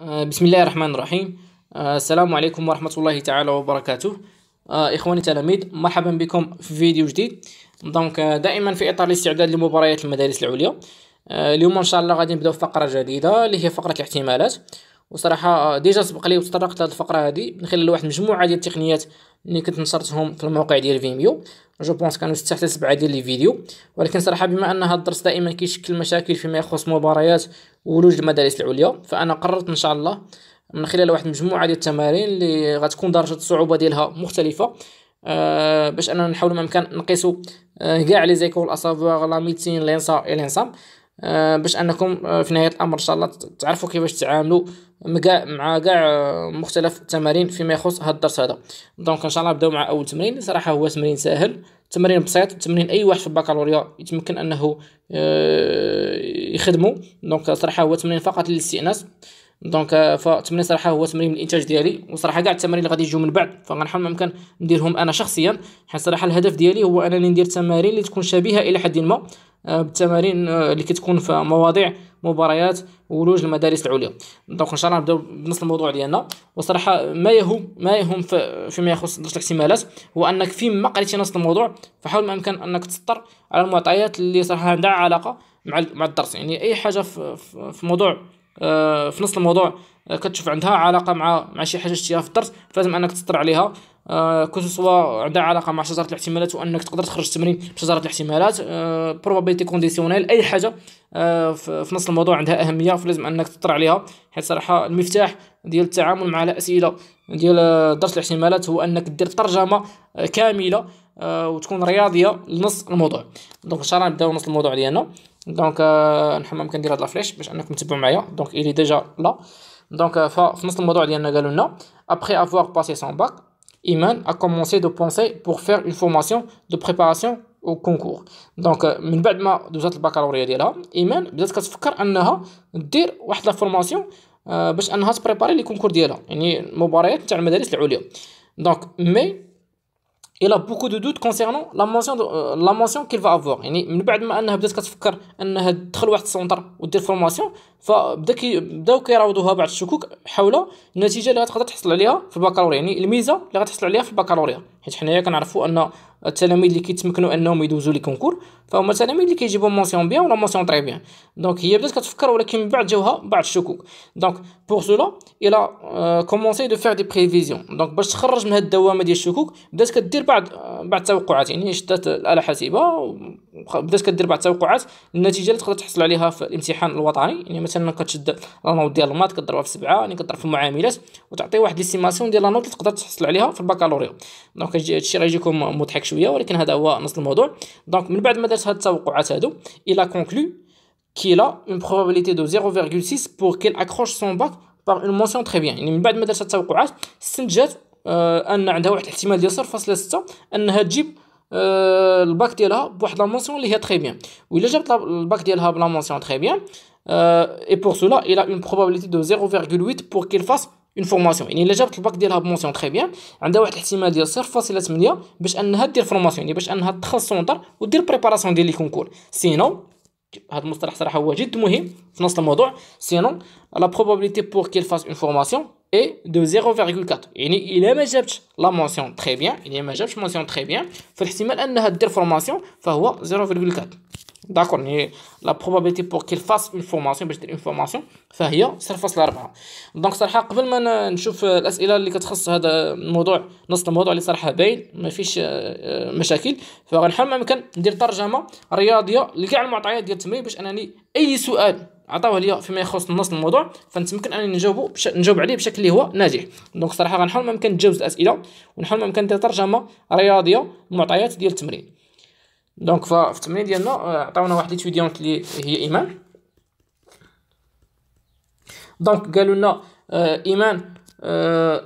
آه، بسم الله الرحمن الرحيم آه، السلام عليكم ورحمة الله تعالى وبركاته آه، إخواني تلاميذ مرحبا بكم في فيديو جديد دونك دائما في إطار الاستعداد لمباريات المدارس العليا اليوم إن شاء الله غادي نبداو فقرة جديدة اللي هي فقرة الاحتمالات وصراحة ديجا سبق لي وتطرقت لهاد الفقرة هادي من خلال واحد مجموعة ديال التقنيات اللي كنت نشرتهم في الموقع ديال فيميو جو بونس كانوا 6 حتى 7 ديال لي فيديو ولكن صراحه بما ان هذا الدرس دائما كيشكل مشاكل فيما يخص مباريات ولوج المدارس العليا فانا قررت ان شاء الله من خلال واحد المجموعه ديال التمارين اللي غتكون درجه الصعوبه ديالها مختلفه أه باش اننا نحاول ما أمكن نقيسو آه، كاع أه لي زيكول اسافوار لا ميتين لينسا الانسام آه، باش انكم آه، في نهايه الامر ان شاء الله تعرفوا كيفاش تتعاملوا مع كاع آه، مختلف التمارين فيما يخص هذا الدرس هذا دونك ان شاء الله نبداو مع اول تمرين صراحه هو تمرين سهل تمرين بسيط تمرين اي واحد في البكالوريا يتمكن انه يخدمه دونك صراحه هو تمرين فقط للاستئناس دونك فالتمرين صراحه هو تمرين من الانتاج ديالي وصراحه كاع التمارين اللي غادي يجيو من بعد فغنحاول ما امكن نديرهم انا شخصيا حيت صراحه الهدف ديالي هو انني ندير تمارين اللي تكون شبيهه الى حد ما آه، بالتمارين آه، اللي كتكون في مواضيع مباريات ولوج المدارس العليا دونك ان شاء الله نبداو بنص الموضوع ديالنا وصراحه ما يهم ما يهم فيما يخص درجه الاحتمالات هو انك فيما قريتي نص الموضوع فحاول ما امكن انك تسطر على المعطيات اللي صراحه عندها علاقه مع مع الدرس يعني اي حاجه في, في موضوع آه، في نص الموضوع كتشوف عندها علاقه مع مع شي حاجه شتيها في الدرس فلازم انك تسطر عليها كوزو آه، كو سوا عندها علاقه مع شجره الاحتمالات وانك تقدر تخرج التمرين بشجره الاحتمالات آه بروبابيلتي كونديسيونيل اي حاجه آه، في نص الموضوع عندها اهميه فلازم انك تطر عليها حيت صراحه المفتاح ديال التعامل مع الاسئله ديال آه، درس الاحتمالات هو انك دير ترجمه كامله وتكون رياضيه لنص الموضوع دونك ان شاء الله نبداو نص الموضوع ديالنا دونك آه نحمم كندير هاد لافليش باش انكم تتبعوا معايا دونك الي ديجا لا دونك آه نص الموضوع ديالنا قالوا لنا ابخي افواغ باسي سون باك Iman a commencé de penser pour faire une formation de préparation au concours Donc, من بعد ما دوزات البكالوريا ديالها Iman بدات كتفكر انها دير واحد لا فورماسيون باش انها تبريباري لي كونكور ديالها يعني المباريات تاع المدارس العليا Donc, mais il a beaucoup de doutes concernant la mention de, euh, la mention qu'il va avoir يعني من بعد ما انها بدات كتفكر انها تدخل واحد السونتر ودير فورماسيون فبدا بداو كيراودوها بعض الشكوك حول النتيجه اللي غتقدر تحصل عليها في البكالوريا يعني الميزه اللي غتحصل عليها في البكالوريا حيت حنايا كنعرفوا ان التلاميذ اللي كيتمكنوا انهم يدوزوا لي كونكور فهما التلاميذ اللي كيجيبوا مونسيون بيان ولا مونسيون طري بيان دونك هي بدات كتفكر ولكن من بعد جاوها بعض الشكوك دونك بور سولا الى كومونسي دو فير دي بريفيزيون دونك باش تخرج من هاد الدوامه ديال الشكوك بدات كدير بعض آه، بعض التوقعات يعني شدات الاله حاسبه بدات كدير بعض التوقعات النتيجه اللي تقدر تحصل عليها في الامتحان الوطني يعني مثلا كتشد لا نوت ديال المات كضربها في سبعه يعني كضرب في المعاملات وتعطي واحد ليستيماسيون ديال لا نوت اللي تقدر تحصل عليها في الباكالوريا دونك هادشي غيجيكم مضحك شويه ولكن هذا هو نص الموضوع دونك من بعد ما دارت هاد التوقعات هادو الى كونكلو qu'il a une probabilité de 0,6 بور كيل اكروش سون باك باغ اون مونسيون très بيان يعني من بعد ما دارت التوقعات استنتجت آه، ان عندها واحد الاحتمال ديال 0.6 انها تجيب الباك ديالها بواحد لامونسيون اللي هي تري بيان الا جابت الباك ديالها بلا مونسيون تري بيان اي بور سولا il اون بروبابيليتي دو 0.8 بور كيل فاس اون فورماسيون يعني الا جابت الباك ديالها بمونسيون تري بيان عندها واحد الاحتمال ديال 0.8 باش انها دير فورماسيون يعني باش انها تدخل سونتر ودير بريباراسيون ديال لي كونكور سينو هذا المصطلح صراحه هو جد مهم في نص الموضوع سينو لا بروبابيليتي بور كيل فاس اون فورماسيون اي دو 0.4 يعني الا ما جابش لا مونسيون تري بيان الا ما جابش مونسيون تري بيان فالاحتمال انها دير فورماسيون فهو 0.4 داكور يعني لا بروبابيليتي بور كيل فاس اون فورماسيون باش دير اون فورماسيون فهي 0.4 دونك صراحه قبل ما نشوف الاسئله اللي كتخص هذا الموضوع نص الموضوع اللي صراحه باين ما فيش آه، آه، مشاكل فغنحاول ما امكن ندير ترجمه رياضيه لكاع المعطيات ديال التمرين باش انني اي سؤال عطاوه ليا فيما يخص نص الموضوع فنتمكن انني نجاوبو بش... نجاوب عليه بشكل اللي هو ناجح دونك صراحه غنحاول ما امكن نتجاوز الاسئله ونحاول ما امكن ندير ترجمه رياضيه للمعطيات ديال التمرين دونك في التمرين ديالنا عطاونا واحد ليتيديونت اللي هي ايمان دونك قالوا لنا ايمان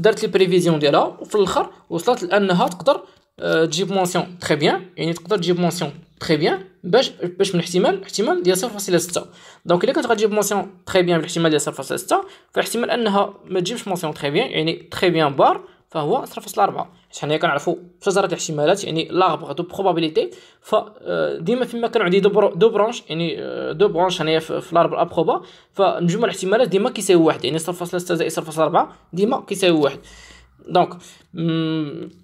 دارت لي بريفيزيون ديالها وفي الاخر وصلت لانها تقدر euh, تجيب مونسيون تري بيان يعني تقدر تجيب مونسيون تري بيان باش باش من احتمال احتمال ديال 0.6 دونك الا كانت غتجيب مونسيون تري بيان بالاحتمال ديال 0.6 فاحتمال انها ما تجيبش مونسيون تري بيان يعني تري بيان بار فهو 0.4 حيت حنايا كنعرفوا شجره الاحتمالات يعني لاغبغ دو بروبابيليتي فديما آه، فيما كان عندي دو, برونش يعني آه، دو برونش حنايا في لارب الابخوبا فمجموع الاحتمالات ديما كيساوي واحد يعني 0.6 زائد 0.4 ديما كيساوي واحد دونك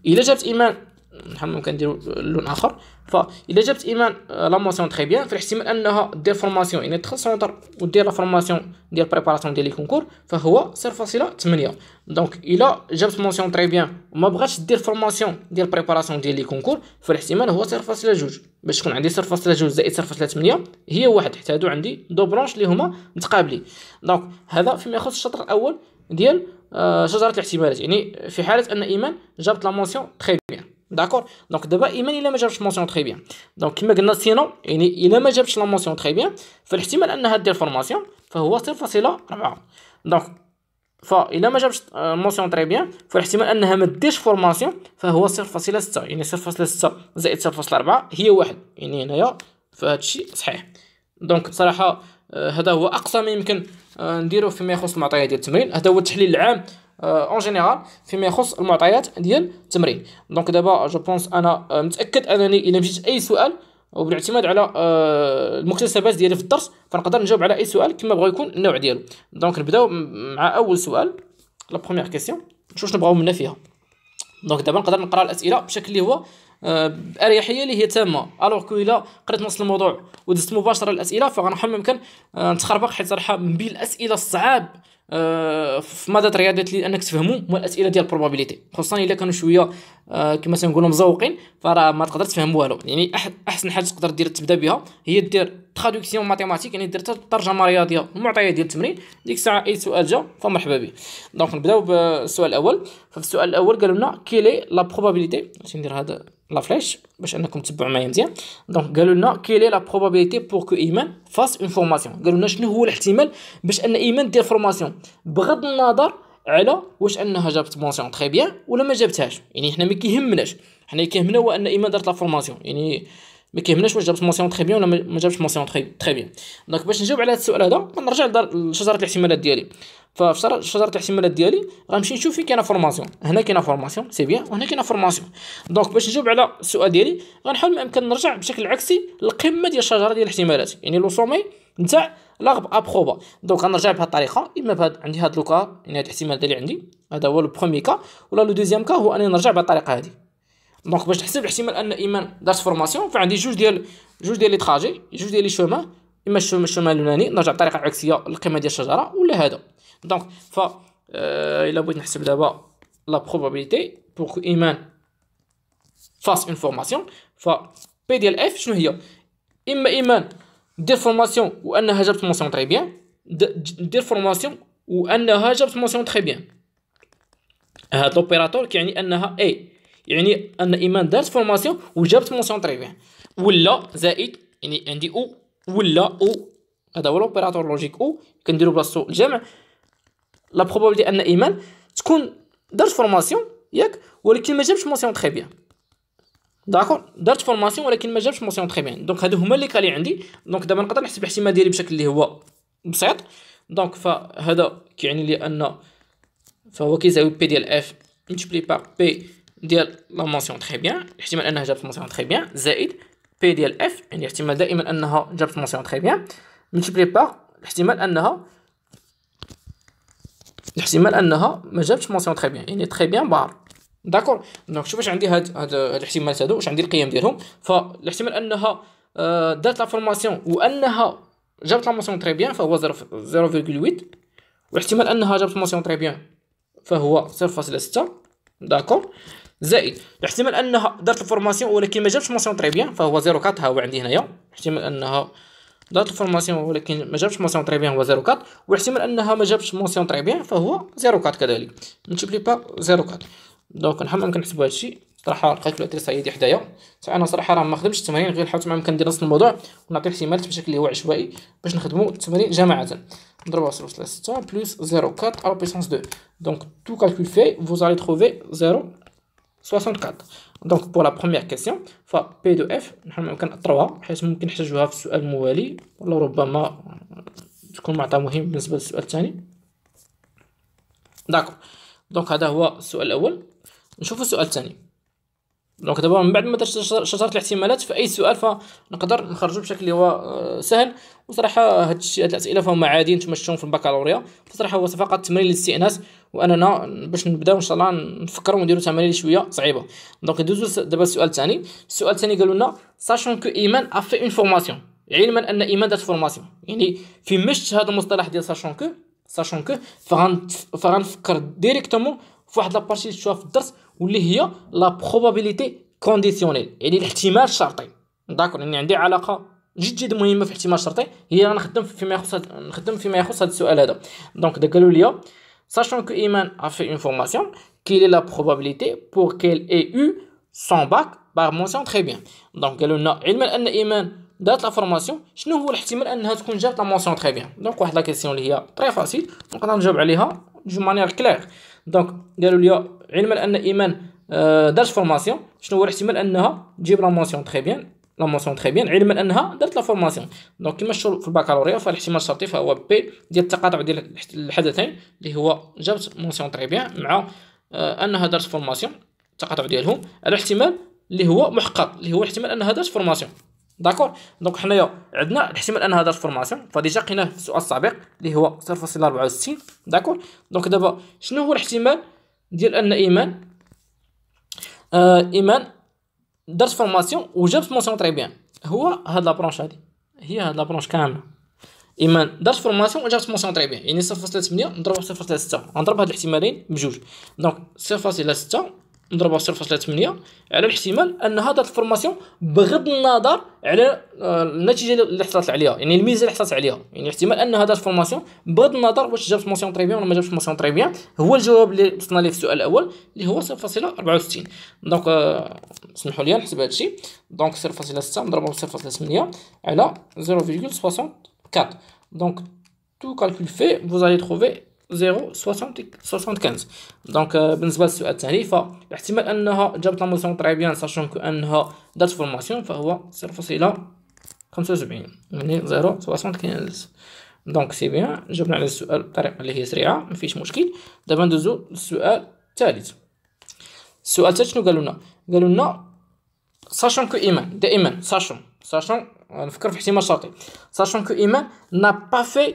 الا جابت ايمان نحن ممكن نديرو لون اخر فاذا جابت ايمان لا موسيون تري بيان فالاحتمال انها دير فورماسيون يعني تدخل سونتر ودير لا فورماسيون ديال بريباراسيون ديال لي كونكور فهو 0.8 دونك الا جابت موسيون تري بيان وما بغاتش دير فورماسيون ديال بريباراسيون ديال لي كونكور فالاحتمال هو 0.2 باش تكون عندي 0.2 زائد 0.8 هي واحد حتى هادو عندي دو برونش اللي هما متقابلين دونك هذا فيما يخص الشطر الاول ديال شجره الاحتمالات يعني في حاله ان ايمان جابت لا موسيون تري بيان داكور دونك دابا ايمان الا ما جابش مونسيون تري بيان دونك كما قلنا سينو يعني الا ما جابش لا مونسيون تري بيان فالاحتمال انها دير فورماسيون فهو 0.4 دونك فإلا ما جابش مونسيون تري بيان فالاحتمال انها ما ديرش فورماسيون فهو 0.6 يعني 0.6 زائد 0.4 هي واحد يعني هنايا فهادشي صحيح دونك صراحه هذا هو اقصى ما يمكن نديرو فيما يخص المعطيات ديال التمرين هذا هو التحليل العام اون euh, جينيرال فيما يخص المعطيات ديال التمرين دونك دابا جو بونس انا آه، متاكد انني الا مشيت اي سؤال وبالاعتماد على آه، المكتسبات ديالي في الدرس فنقدر نجاوب على اي سؤال كما بغا يكون النوع ديالو دونك نبداو مع اول سؤال لا بروميير كيسيون نشوف شنو بغاو منا فيها دونك دابا نقدر نقرا الاسئله بشكل اللي هو باريحيه آه، اللي هي تامه الوغ كو الا قريت نص الموضوع ودزت مباشره الاسئله فغنحاول ممكن نتخربق حيت راح من بين الاسئله الصعاب آه، في الرياضيات اللي انك تفهموا هو الاسئله ديال البروبابيليتي خصوصا الا كانوا شويه آه، كما تنقولوا مزوقين فراه ما تقدر تفهم والو يعني احسن حاجه تقدر دير تبدا بها هي دير تراديكسيون ماتيماتيك يعني دير ترجمه رياضيه المعطيات ديال التمرين ديك الساعه اي سؤال جا فمرحبا به دونك نبداو بالسؤال الاول ففي السؤال الاول قالوا لنا كيلي لا بروبابيليتي باش ندير هذا لا فليش باش انكم تتبعوا معايا مزيان دونك قالوا لنا كيلي لا بروبابيليتي بور كو ايمان فاس اون فورماسيون قالوا لنا شنو هو الاحتمال باش ان ايمان دير فورماسيون بغض النظر على واش انها جابت مونسيون تري بيان ولا ما جابتهاش يعني حنا ما كيهمناش حنا اللي كيهمنا هو ان ايمان دارت لا فورماسيون يعني ما كيهمناش واش جابت مونسيون تري بيان ولا ما جابش مونسيون تري بيان دونك باش نجاوب على هذا السؤال هذا غنرجع لشجره الاحتمالات ديالي ففي شجره الاحتمالات ديالي غنمشي نشوف فين كاينه فورماسيون هنا كاينه فورماسيون سي بيان وهنا كاينه فورماسيون دونك باش نجاوب على السؤال ديالي غنحاول ما امكن نرجع بشكل عكسي للقمه ديال الشجره ديال الاحتمالات يعني لو سومي نتاع لاغب ابروبا دونك غنرجع بهذه الطريقه اما بهاد عندي هاد لوكا يعني هاد الاحتمال ديالي عندي هذا هو لو بروميي كا ولا لو دوزيام كا هو انني نرجع بهذه الطريقه هذه دونك باش تحسب الاحتمال ان ايمان دارت فورماسيون فعندي جوج ديال جوج ديال لي تراجي جوج ديال لي شوما اما الشوما الشوما اليوناني نرجع بطريقه عكسيه للقيمه ديال الشجره ولا هذا دونك ف آه، الا بغيت نحسب دابا لا بروبابيليتي بوغ ايمان فاس اون فورماسيون ف بي ديال اف شنو هي اما ايمان دير فورماسيون وانها جابت مونسيون تري بيان دير فورماسيون وانها جابت مونسيون تري بيان هاد لوبيراتور كيعني انها اي يعني ان ايمان دارت فورماسيون وجابت مونسيون تري بيان ولا زائد يعني عندي او ولا او هذا هو لوبيراتور لوجيك او كنديرو بلاصتو الجمع لا بروبابيلتي ان ايمان تكون دارت فورماسيون ياك ولكن ما جابش مونسيون تري بيان داكور دارت فورماسيون ولكن ما جابش مونسيون تري بيان دونك هادو هما اللي كالي عندي دونك دابا نقدر نحسب الاحتمال ديالي بشكل اللي هو بسيط دونك فهذا كيعني لي ان فهو كيساوي بي ديال اف انتبلي بار بي ديال لا مونسيون تري بيان احتمال انها جابت مونسيون تري بيان زائد بي ديال اف يعني احتمال دائما انها جابت مونسيون تري بيان ملتيبلي باغ احتمال انها احتمال انها ما جابتش مونسيون تري بيان يعني تري بيان بار داكور دونك شوف واش عندي هاد هاد الاحتمالات هادو واش عندي القيم ديالهم فالاحتمال انها دارت لا فورماسيون وانها جابت لا مونسيون تري بيان فهو 0.8 والاحتمال انها جابت مونسيون تري بيان فهو 0.6 داكور زائد احتمال انها دارت الفورماسيون ولكن ما جابش مونسيون طري بيان فهو 04 ها هو عندي هنايا احتمال انها دارت الفورماسيون ولكن ما جابش مونسيون طري بيان هو 04 واحتمال انها ما جابش مونسيون طري بيان فهو 04 كذلك ملتيبلي با 04 دونك نحاول نكتبوا هادشي صراحه هي دي حدايا انا صراحه راه ما خدمتش التمارين غير حاولت معهم كندير نفس الموضوع ونعطي الاحتمالات بشكل اللي هو عشوائي باش نخدموا التمارين جماعه نضرب sur بلس 0.4 à بيسونس puissance 2 donc tout calcul fait vous allez trouver 0.64 دونك بور لا بروميير كيسيون ف بي دو اف نحن ممكن نطروها حيت ممكن نحتاجوها في السؤال الموالي ولا ربما تكون معطى مهم بالنسبه للسؤال الثاني داكو دونك هذا هو السؤال الاول نشوفوا السؤال الثاني دونك دابا من بعد ما شجرت الاحتمالات في اي سؤال فنقدر نخرجو بشكل اللي هو آه، سهل وصراحه هاد الشيء هاد الاسئله فهم عاديين نتوما شفتوهم في البكالوريا فصراحه هو فقط تمرين للاستئناس واننا باش نبداو ان شاء الله نفكروا ونديروا تمارين شويه صعيبه دونك ندوزو دابا السؤال الثاني السؤال الثاني قالوا لنا ساشون كو ايمان افي اون فورماسيون علما ان ايمان دات فورماسيون يعني في مشت هذا المصطلح ديال ساشون كو ساشون كو فغنفكر ديريكتومون في واحد لابارتي تشوفها في الدرس واللي هي لا بروبابيليتي كونديسيونيل يعني الاحتمال الشرطي داكور يعني عندي علاقه جد جد مهمه في الاحتمال الشرطي هي انا نخدم فيما يخص نخدم فيما يخص هذا السؤال هذا دونك دا قالوا لي ساشون كو ايمان افي اون فورماسيون كيل لا بروبابيليتي بور كيل اي او سون باك بار مونسيون تري بيان دونك قالوا لنا علما ان ايمان دارت لا فورماسيون شنو هو الاحتمال انها تكون جابت لا مونسيون تري بيان دونك واحد لا كيسيون اللي هي تري فاسيل نقدر نجاوب عليها بجوج مانيير كلير دونك قالوا لي علما ان ايمان آه، دارت فورماسيون شنو هو الاحتمال انها تجيب لا مونسيون تري بيان لا مونسيون تري بيان علما انها دارت لا فورماسيون دونك كما شفتوا في الباكالوريا فالاحتمال الشرطي فهو بي ديال التقاطع ديال الحدثين اللي هو جابت مونسيون تري بيان مع آه، انها دارت فورماسيون التقاطع ديالهم على احتمال اللي هو محقق اللي هو احتمال انها دارت فورماسيون داكور دونك حنايا عندنا الاحتمال ان هذا الفورماسيون فديجا قيناه في السؤال السابق اللي هو 0.64 داكور دونك دابا شنو هو الاحتمال ديال ان ايمان آه ايمان دارت فورماسيون وجابت مونسيون تري بيان هو هاد لابرونش هادي هي هاد لابرونش كامله ايمان دارت فورماسيون وجابت مونسيون تري بيان يعني 0.8 نضربو 0.6 غنضرب هاد الاحتمالين بجوج دونك 0.6 نضربها في 0.8 على الاحتمال ان هذا الفورماسيون بغض النظر على آه، النتيجه اللي حصلت عليها يعني الميزه اللي حصلت عليها يعني احتمال ان هذا الفورماسيون بغض النظر واش جابت مونسيون طري بيان ولا ما جابش مونسيون طري بيان هو الجواب اللي وصلنا ليه في السؤال الاول اللي هو 0.64 دونك آه، سمحوا لي نحسب هذا الشيء دونك 0.6 نضربها في 0.8 على 0.64 دونك تو كالكول في vous allez trouver 0.75 دونك بالنسبه للسؤال الثاني فاحتمال انها جابت لا موسيون طري بيان ساشون كو انها دارت فورماسيون فهو 0.75 يعني 0.75 دونك سي بيان جبنا على السؤال بطريقه اللي هي سريعه ما فيش مشكل دابا ندوزو للسؤال الثالث السؤال الثالث شنو قالوا لنا قالوا لنا ساشون كو ايمان دائما ساشون ساشون نفكر في احتمال شرطي ساشون كو ايمان نا با في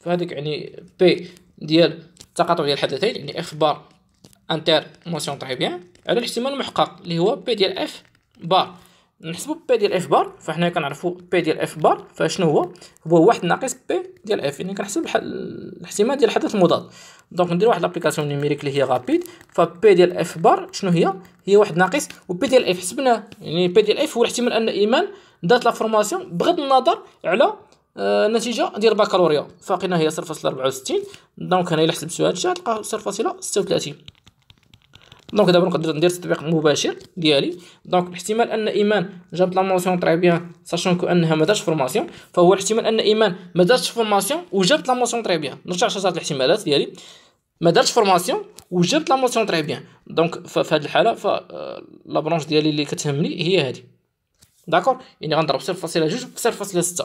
فهذيك يعني بي ديال التقاطع ديال الحدثين يعني اخبار انتر موسيون طري بيان على الاحتمال المحقق اللي هو بي ديال اف بار نحسبوا بي ديال اف بار فحنا كنعرفوا بي ديال اف بار فشنو هو هو واحد ناقص بي ديال اف يعني كنحسب الاحتمال ديال الحدث المضاد دونك ندير واحد لابليكاسيون نيميريك اللي هي غابيد فبي ديال اف بار شنو هي هي واحد ناقص وبي ديال اف حسبناه يعني بي ديال اف هو الاحتمال ان ايمان دات لا فورماسيون بغض النظر على آه، النتيجه ديال البكالوريا فاقنا هي 0.64 دونك هنايا الا حسبتو الشيء غتلقى 0.36 دونك دابا نقدر ندير التطبيق مباشر ديالي دونك احتمال ان ايمان جابت لا مونسيون طري بيان ساشون كو انها ما دارتش فورماسيون فهو احتمال ان ايمان ما دارتش فورماسيون وجابت لا مونسيون طري بيان نرجع لشاشه الاحتمالات ديالي ما دارتش فورماسيون وجابت لا مونسيون طري بيان دونك في هذه الحاله ف لا آه، برونش ديالي اللي كتهمني هي هذه داكور يعني غنضرب 0.2 في 0.6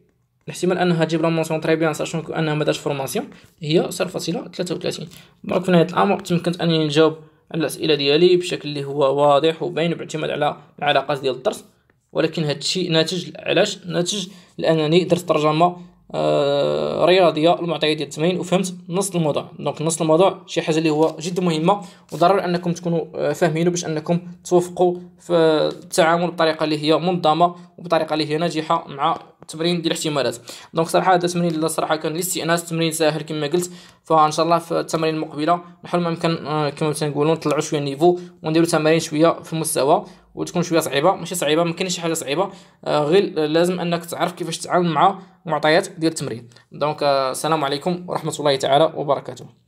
الاحتمال انها تجيب لا مونسيون تري بيان ساشون انها ما دارت فورماسيون هي 0.33 دونك في نهايه الامر تمكنت انني نجاوب على الاسئله ديالي بشكل اللي هو واضح وباين باعتماد على العلاقات ديال الدرس ولكن هذا الشيء ناتج علاش ناتج لانني درت ترجمه آه، رياضيه المعطيات ديال التمرين وفهمت نص الموضوع دونك نص الموضوع شي حاجه اللي هو جد مهمه وضروري انكم تكونوا آه، فاهمينه باش انكم توفقوا في التعامل بطريقه اللي هي منظمه وبطريقه اللي هي ناجحه مع التمرين ديال الاحتمالات دونك صراحه هذا التمرين اللي صراحه كان الاستئناس تمرين ساهل كما قلت فان شاء الله في التمارين المقبله نحاول ما امكن آه، كما تنقولوا نطلعوا شويه النيفو ونديروا تمارين شويه في المستوى وتكون شويه صعيبه ماشي صعيبه ما كاينش حاجه صعيبه آه، غير لازم انك تعرف كيفاش تتعامل مع معطيات ديال التمرين دونك آه، السلام عليكم ورحمه الله تعالى وبركاته